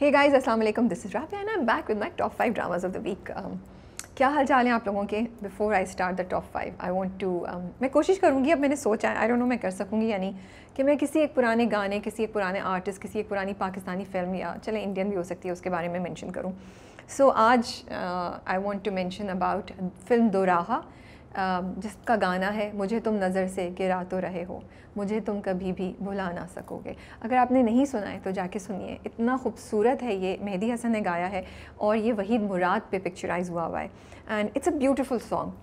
हे guys अस्सलाम वालेकुम this is Rabia and I am back with my top five dramas of the week क्या हाल चाल हैं आप लोगों के before I start the top five I want to मैं कोशिश करूँगी अब मैंने सोचा है आई डोंट नो मैं कर सकूँगी यानी कि मैं किसी एक पुराने गाने किसी एक पुराने आर्टिस्ट किसी एक पुरानी पाकिस्तानी फिल्म या चले इंडियन भी हो सकती है उसके बारे में मैंशन करूँ सो so, आज I want to mention about film Doraha जिसका गाना है मुझे तुम नज़र से गिरा तो रहे हो मुझे तुम कभी भी भुला ना सकोगे अगर आपने नहीं सुना है तो जाके सुनिए इतना खूबसूरत है ये मेहदी हसन ने गाया है और ये वहीद मुराद पे पिक्चराइज़ हुआ हुआ है and it's a beautiful song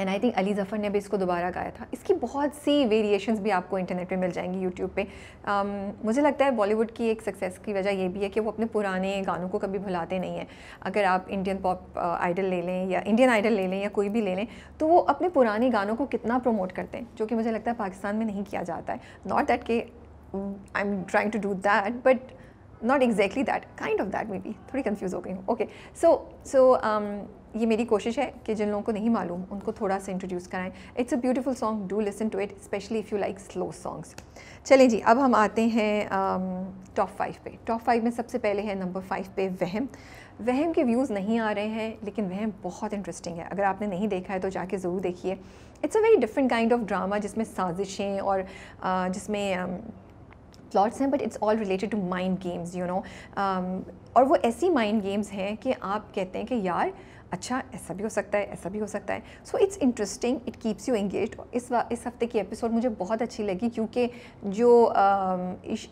and I think Ali Zafar ने भी इसको दोबारा गाया था इसकी बहुत सी वेरिएशंस भी आपको इंटरनेट पे मिल जाएंगी यूट्यूब पे um, मुझे लगता है बॉलीवुड की एक सक्सेस की वजह ये भी है कि वो अपने पुराने गानों को कभी भुलाते नहीं हैं अगर आप इंडियन पॉप आइडल ले लें या इंडियन आइडल ले लें या कोई भी ले लें तो वो अपने पुराने गानों को कितना प्रमोट करते हैं जो कि मुझे लगता है पाकिस्तान में नहीं किया जाता है नॉट दैट के I am trying to do that but not exactly that kind of that maybe थोड़ी कन्फ्यूज़ हो गई हूँ ओके सो सो ये मेरी कोशिश है कि जिन लोगों को नहीं मालूम उनको थोड़ा सा इंट्रोड्यूस कराएं it's a beautiful song do listen to it specially if you like slow songs चलें जी अब हम आते हैं टॉप um, फाइव पे टॉप फाइव में सबसे पहले है नंबर फाइव पे वहम वहम के व्यूज़ नहीं आ रहे हैं लेकिन वहम बहुत इंटरेस्टिंग है अगर आपने नहीं देखा है तो जाके ज़रूर देखिए it's a very different kind of drama जिसमें साजिशें और uh, जिसमें प्लॉट्स um, हैं but it's all related to mind games you know और वो ऐसी माइंड गेम्स हैं कि आप कहते हैं कि यार अच्छा ऐसा भी हो सकता है ऐसा भी हो सकता है so it's interesting it keeps you engage इस इस हफ्ते की एपिसोड मुझे बहुत अच्छी लगी क्योंकि जो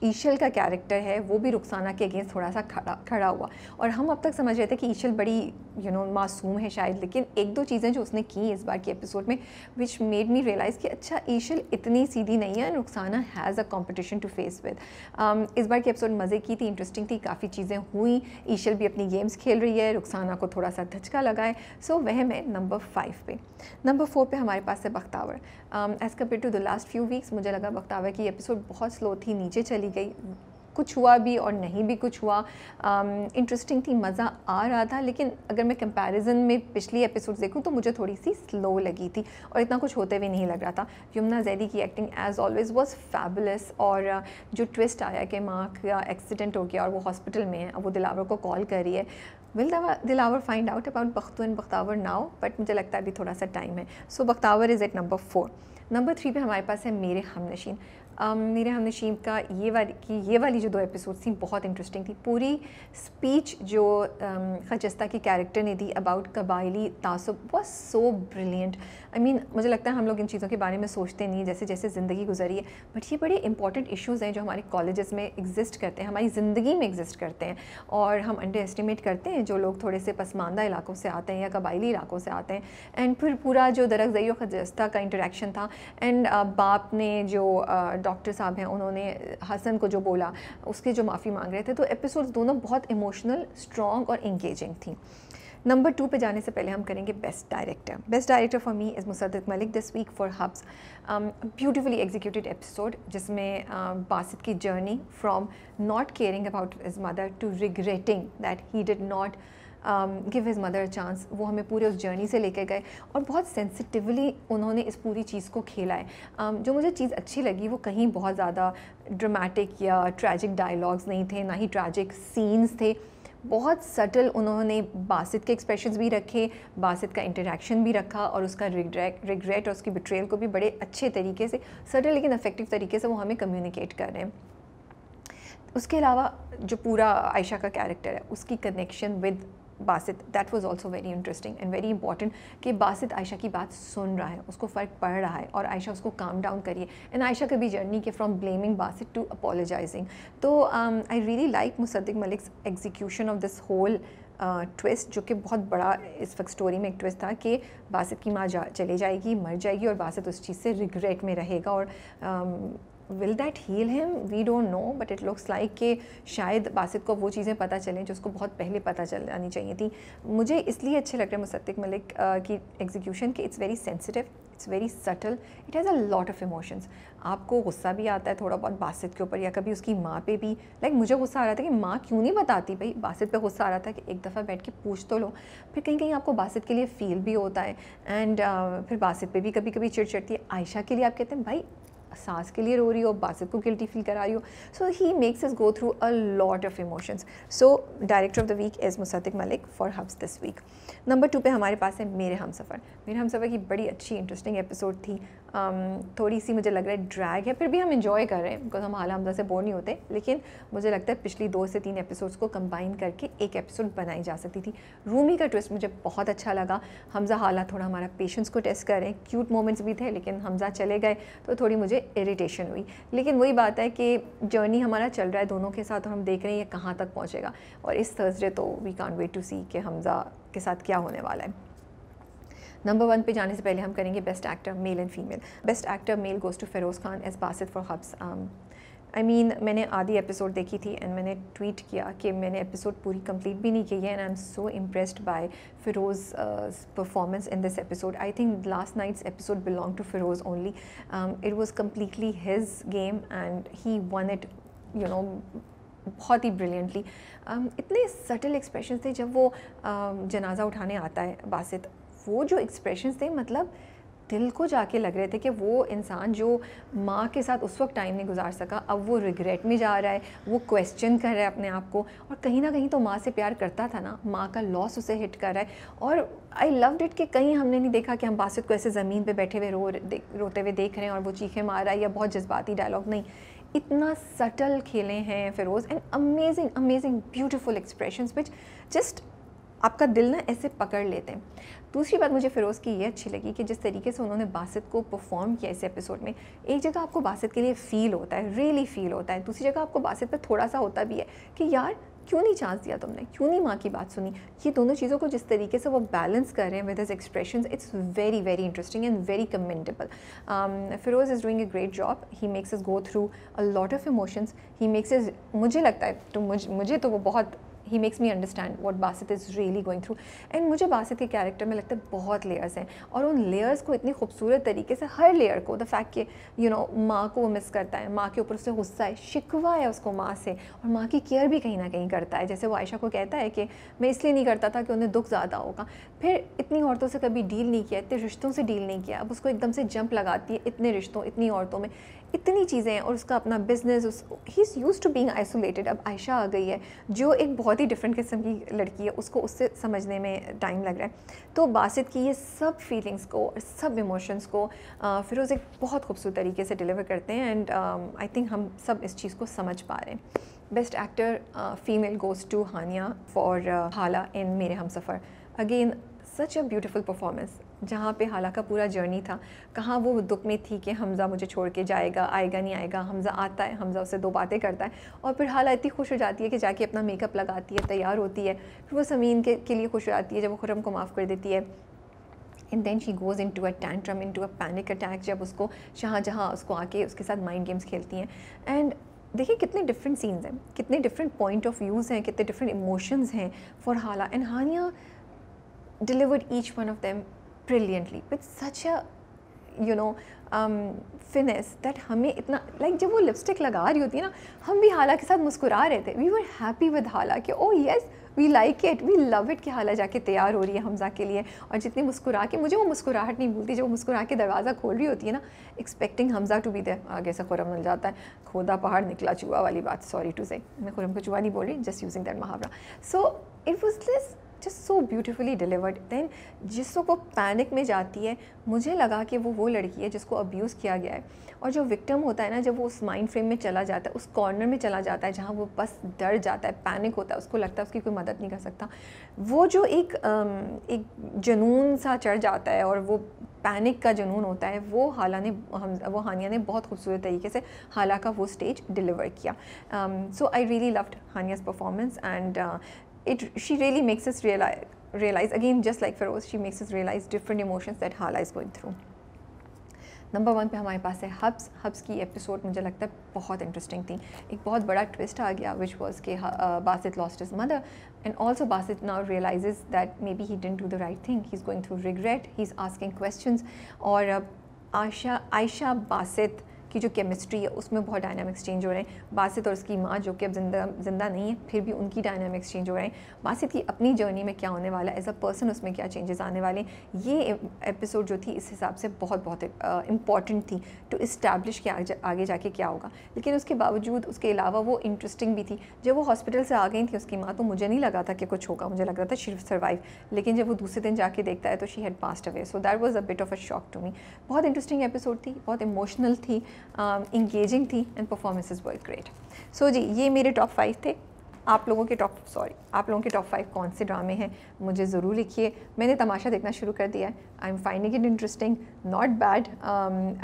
ईशल का कैरेक्टर है वो भी रुखसाना के अगेंस्ट थोड़ा सा खड़ा खड़ा हुआ और हम अब तक समझ रहे थे कि ईशल बड़ी यू नो मासूम है शायद लेकिन एक दो चीज़ें जो उसने की इस बार के एपिसोड में विच मेड मी रियलाइज़ कि अच्छा ईशल इतनी सीधी नहीं है Rukhsana has a competition to face with इस बार की एपिसोड मज़े की थी इंटरेस्टिंग थी काफ़ी चीज़ें हुई ईशल भी अपनी गेम्स खेल रही है रुखसाना को थोड़ा सा धचका लगा लगाएं सो वह मैं नंबर फाइव पे नंबर फोर पे हमारे पास है Bakhtawar as compared to the last few weeks मुझे लगा बख्तावर की एपिसोड बहुत स्लो थी नीचे चली गई कुछ हुआ भी और नहीं भी कुछ हुआ इंटरेस्टिंग um, थी मज़ा आ रहा था लेकिन अगर मैं कंपैरिजन में पिछली एपिसोड देखूं तो मुझे थोड़ी सी स्लो लगी थी और इतना कुछ होते हुए नहीं लग रहा था यमुना जैदी की acting as always was fabulous और uh, जो ट्विस्ट आया कि माँ का एक्सीडेंट हो गया और वो हॉस्पिटल में है अब वो दिलावर को कॉल कर रही है विल दिल ever find out about Bakhtu and Bakhtawar now but मुझे लगता है अभी थोड़ा सा टाइम है so so, Bakhtawar is at number four number three पे हमारे पास है मेरे हमनशीन मेरे हमने शीम का ये वाली की ये वाली जो दो एपिसोड थी बहुत इंटरेस्टिंग थी पूरी स्पीच जो खजस्ता की कैरेक्टर ने दी अबाउट कबायली तासब was so brilliant I mean मुझे लगता है हम लोग इन चीज़ों के बारे में सोचते नहीं जैसे जैसे ज़िंदगी गुजरी है बट ये बड़े इंपॉर्टेंट इशूज़ हैं जो हमारे कॉलेज़ में एग्जिस्ट करते हैं हमारी ज़िंदगी में एग्जिस्ट करते हैं और हम अंडर एस्टिमेट करते हैं जो लोग थोड़े से पसमानदा इलाकों से आते हैं या कबायली इलाकों से आते हैं एंड फिर पूरा जो दरक और खजस्ता का इंटरेक्शन था एंड बाप ने जो डॉक्टर साहब हैं उन्होंने हसन को जो बोला उसकी जो माफ़ी मांग रहे थे तो एपिसोड्स दोनों बहुत इमोशनल स्ट्रॉन्ग और इंगेजिंग थी नंबर टू पे जाने से पहले हम करेंगे best director best director for me is Musaddiq Malik this week for Habs beautifully executed episode जिसमें बासित uh, की journey from not caring about his mother to regretting that he did not give his mother chance वो हमें पूरे उस journey से लेके गए और बहुत सेंसिटिवली उन्होंने इस पूरी चीज़ को खेला है um, जो मुझे चीज़ अच्छी लगी वो कहीं बहुत ज़्यादा ड्रामेटिक या ट्रैजिक डायलॉग्स नहीं थे ना ही ट्रैजिक सीन्स थे बहुत सटल उन्होंने बासित के एक्सप्रेशंस भी रखे बासित का इंटरेक्शन भी रखा और उसका रिग्रेट रिग्रेट और उसकी बिट्रेल को भी बड़े अच्छे तरीके से सटल लेकिन अफेक्टिव तरीके से वो हमें कम्युनिकेट कर रहे हैं उसके अलावा जो पूरा आयशा का कैरेक्टर है उसकी connection with Basit that was also very interesting and very important कि बासित आयशा की बात सुन रहा है उसको फ़र्क पड़ रहा है और आयशा उसको काम डाउन करिए एंड आयशा का भी जर्नी के from blaming Basit to apologizing तो I really like Musaddiq Malik's execution of this whole twist जो कि बहुत बड़ा इस वक्त स्टोरी में एक ट्विस्ट था कि बासित की माँ जा चले जाएगी मर जाएगी और बासित उस चीज़ से रिग्रेट में रहेगा और will that heal him we don't know but it looks like कि शायद बासित को वो चीज़ें पता चलें जो उसको बहुत पहले पता चल जानी चाहिए थी मुझे इसलिए अच्छे लग रहे हैं मुसद्दिक मलिक की एग्जीक्यूशन कि it's very sensitive it's very subtle it has a lot of emotions आपको गुस्सा भी आता है थोड़ा बहुत बासित के ऊपर या कभी उसकी माँ पे भी लाइक मुझे गुस्सा आ रहा था कि माँ क्यों नहीं बताती भाई बासित पे गुस्सा आ रहा था कि एक दफ़ा बैठ के पूछ तो लो फिर कहीं कहीं आपको बासित के लिए फील भी होता है एंड uh, फिर बासित पे भी कभी कभी चिड़चिड़ती है आयशा के लिए आप कहते हैं भाई सास के लिए रो रही हो बासित को गिल्टी फील करा रही हो so he makes his go through a lot of emotions so director of the week is Musaddiq Malik for Habs this week number two पे हमारे पास है मेरे हम सफ़र मेरे हम सफ़र की बड़ी अच्छी इंटरेस्टिंग एपिसोड थी um, थोड़ी सी मुझे लग रहा है ड्रैग है फिर भी हम इन्जॉय कर रहे हैं बिकॉज हम आला हमदा से बोर नहीं होते लेकिन मुझे लगता है पिछली दो से तीन एपिसोड्स को कंबाइन करके एक एपिसोड बनाई जा सकती थी रूमी का ट्विस्ट मुझे बहुत अच्छा लगा हमज़ा हाला थोड़ा हमारा पेशेंस को टेस्ट कर रहे हैं क्यूट मोमेंट्स भी थे लेकिन हमज़ा चले गए तो थोड़ी मुझे इरिटेशन हुई लेकिन वही बात है कि जर्नी हमारा चल रहा है दोनों के साथ और हम देख रहे हैं ये कहाँ तक पहुँचेगा और इस थर्सडे तो we can't wait to see कि हमज़ा के साथ क्या होने वाला है नंबर वन पे जाने से पहले हम करेंगे best actor male and female best actor male goes to Feroze Khan as Basit for Habs I I mean mean, मैंने आधी एपिसोड देखी थी एंड मैंने ट्वीट किया कि मैंने एपिसोड पूरी कंप्लीट भी नहीं की है and I am so impressed by Feroze performance in this episode I think last night's episode belong to Feroze only it was completely his game and he won it you know बहुत ही brilliantly um, इतने subtle expression थे जब वो uh, जनाजा उठाने आता है बासित वो जो एक्सप्रेशन थे मतलब uh, दिल को जाके लग रहे थे कि वो इंसान जो माँ के साथ उस वक्त टाइम नहीं गुजार सका अब वो रिग्रेट में जा रहा है वो क्वेश्चन कर रहा है अपने आप को और कहीं ना कहीं तो माँ से प्यार करता था ना माँ का लॉस उसे हिट कर रहा है और आई लव इट कि कहीं हमने नहीं देखा कि हम बासित को ऐसे ज़मीन पर बैठे हुए रो रोते हुए देख रहे हैं और वो चीखें मार रहा है या बहुत जज्बाती डायलॉग नहीं इतना सटल खेले हैं Feroze and amazing amazing beautiful expression which just आपका दिल ना ऐसे पकड़ लेते हैं दूसरी बात मुझे फ़िरोज़ की ये अच्छी लगी कि जिस तरीके से उन्होंने बासित को परफॉर्म किया इस एपिसोड में एक जगह आपको बासित के लिए फ़ील होता है रियली फील होता है दूसरी जगह आपको बासित पर थोड़ा सा होता भी है कि यार क्यों नहीं चांस दिया तुमने क्यों नहीं माँ की बात सुनी ये दोनों चीज़ों को जिस तरीके से वो बैलेंस कर रहे हैं with his expression it's very very interesting and very commendable Feroze is doing a great job he makes his go through a lot of emotions he makes his मुझे लगता है तो मुझे मुझे तो वो बहुत ही makes me understand what Basit is really going through and मुझे बासित के कैरेक्टर में लगता है बहुत लेयर्स हैं और उन लेयर्स को इतनी खूबसूरत तरीके से हर लेयर को द फैक्ट कि यू नो माँ को वो मिस करता है माँ के ऊपर उससे गुस्सा है शिकवा है उसको माँ से और माँ की केयर भी कहीं ना कहीं करता है जैसे वो आयशा को कहता है कि मैं इसलिए नहीं करता था कि उन्हें दुख ज़्यादा होगा फिर इतनी औरतों से कभी डील नहीं किया इतने रिश्तों से डील नहीं किया अब उसको एकदम से जंप लगाती है इतने रिश्तों इतनी औरतों में इतनी चीज़ें हैं और उसका अपना बिजनेस उस ही is use to being isolated अब आयशा आ गई है जो एक बहुत ही डिफरेंट किस्म की लड़की है उसको उससे समझने में टाइम लग रहा है तो बासित की ये सब फीलिंग्स को और सब इमोशंस को फिरोज़ एक बहुत खूबसूरत तरीके से डिलीवर करते हैं एंड आई थिंक हम सब इस चीज़ को समझ पा रहे हैं best actor female goes to Hania for Hala in Mere Humsafar again such a beautiful performance जहाँ पे हाला का पूरा जर्नी था कहाँ वो दुख में थी कि हमज़ा मुझे छोड़ के जाएगा आएगा नहीं आएगा हमज़ा आता है हमज़ा उससे दो बातें करता है और फिर हाला इतनी खुश हो जाती है कि जाके अपना मेकअप लगाती है तैयार होती है फिर वो समीन के, के लिए खुश हो जाती है जब वो खुरम को माफ़ कर देती है and then she goes into a tantrum into a panic attack जब उसको शाहजहाँ उसको आके उसके साथ माइंड गेम्स खेलती हैं एंड देखिए कितने डिफरेंट सीन्स हैं कितने डिफरेंट पॉइंट ऑफ व्यूज़ हैं कितने डिफरेंट इमोशंस हैं for Hala and Hania delivered each one of them brilliantly with such a you know finesse that हमें इतना लाइक like, जब वो लिपस्टिक लगा रही होती है ना हम भी हाला के साथ मुस्कुरा रहे थे we were happy with Hala कि oh yes we like it we love it कि हाला जाके तैयार हो रही है हमजा के लिए और जितनी मुस्कुरा के मुझे वो मुस्कुराहट नहीं भूलती जब वो मुस्कुरा के दरवाज़ा खोल रही होती है ना expecting Hamza to be there आगे से खुरम मिल जाता है खोदा पहाड़ निकला चूहा वाली बात सॉरी टू से मैं खुरम को चूहा नहीं बोल रही जस्ट यूजिंग दैट मुहावरा so it was this just so beautifully delivered then जिस वो पैनिक में जाती है मुझे लगा कि वो वो लड़की है जिसको अब्यूज़ किया गया है और जो विक्टम होता है ना जब वो उस माइंड फ्रेम में चला जाता है उस कॉर्नर में चला जाता है जहाँ वो बस डर जाता है पैनिक होता है उसको लगता है उसकी कोई मदद नहीं कर सकता वो जो एक एक जुनून सा चढ़ जाता है और वो पैनिक का जुनून होता है वो हाला ने हम वो हानिया ने बहुत खूबसूरत तरीके से हाला का वो स्टेज डिलीवर किया so I really loved Hania's performance and it she really makes us realize realize again just like Feroz she makes us realize different emotions that Hala is going through. Number one पे हमारे पास है hubs hubs की episode मुझे लगता है बहुत interesting थी एक बहुत बड़ा ट्विस्ट आ गया विच वॉज के Basit lost his mother and also Basit now realizes that maybe he didn't do the right thing he is going through regret he is asking question और आशा आयशा बासित कि जो केमिस्ट्री है उसमें बहुत डायनामिक्स चेंज हो रहे हैं बासित और उसकी माँ जो कि अब जिंदा जिंदा नहीं है फिर भी उनकी डायनामिक्स चेंज हो रहे हैं बासित की अपनी जर्नी में क्या होने वाला एज अ पर्सन उसमें क्या चेंजेस आने वाले हैं ये एपिसोड जो थी इस हिसाब से बहुत बहुत इंपॉर्टेंट थी टू इस्टेब्लिश कि आगे, आगे जाके क्या होगा लेकिन उसके बावजूद उसके अलावा वो इंटरेस्टिंग भी थी जब वो हॉस्पिटल से आ गई थी उसकी माँ तो मुझे नहीं लगा था कि कुछ होगा मुझे लग रहा था शी सर्वाइव लेकिन जब वो दूसरे दिन जाके देखता है तो she had passed away so that was a bit of a shock to me बहुत इंटरेस्टिंग एपिसोड थी बहुत इमोशनल थी इंगेजिंग थी and performances were great so जी ये मेरे टॉप फाइव थे आप लोगों के टॉप सॉरी आप लोगों के टॉप फाइव कौन से ड्रामे हैं मुझे ज़रूर लिखिए मैंने तमाशा देखना शुरू कर दिया है I am finding it interesting not bad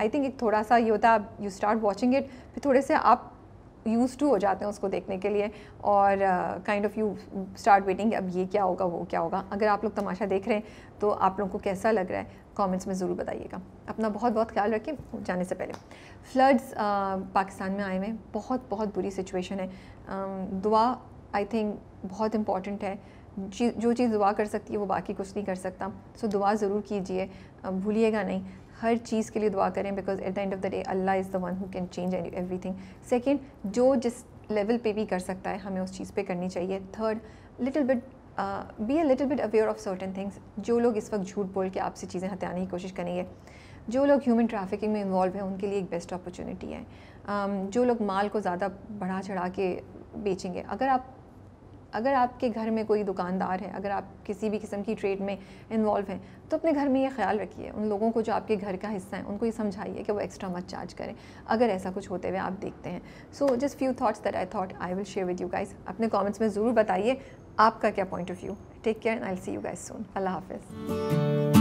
I think एक थोड़ा सा ये होता है यू स्टार्ट वॉचिंग इट फिर थोड़े से आप यूज़ टू हो जाते हैं उसको देखने के लिए और kind of you start waiting अब ये क्या होगा वो क्या होगा अगर आप लोग तमाशा देख रहे हैं तो आप लोगों को कैसा लग रहा है कमेंट्स में ज़रूर बताइएगा अपना बहुत बहुत ख्याल रखें जाने से पहले फ्लड्स पाकिस्तान में आए हुए बहुत बहुत बुरी सिचुएशन है दुआ आई थिंक बहुत इम्पॉर्टेंट है जो चीज़ दुआ कर सकती है वो बाकी कुछ नहीं कर सकता सो so, दुआ ज़रूर कीजिए भूलिएगा नहीं हर चीज़ के लिए दुआ करें because at the end of the day Allah is the one who can change everything second जो जिस लेवल पे भी कर सकता है हमें उस चीज़ पे करनी चाहिए third little bit be a little bit aware of certain things जो लोग इस वक्त झूठ बोल के आपसे चीज़ें हत्याने की कोशिश करेंगे जो लोग ह्यूमन ट्रैफिकिंग में इन्वॉल्व हैं उनके लिए एक बेस्ट अपॉर्चुनिटी है um, जो लोग माल को ज़्यादा बढ़ा चढ़ा के बेचेंगे अगर आप अगर आपके घर में कोई दुकानदार है अगर आप किसी भी किस्म की ट्रेड में इन्वॉल्व हैं तो अपने घर में ये ख्याल रखिए उन लोगों को जो आपके घर का हिस्सा है उनको ये समझाइए कि वो एक्स्ट्रा मत चार्ज करें अगर ऐसा कुछ होते हुए आप देखते हैं so just few thoughts that I thought I will share with you guys अपने कॉमेंट्स में ज़रूर बताइए आपका क्या point of view take care and I see you guys soon अल्लाह हाफिज़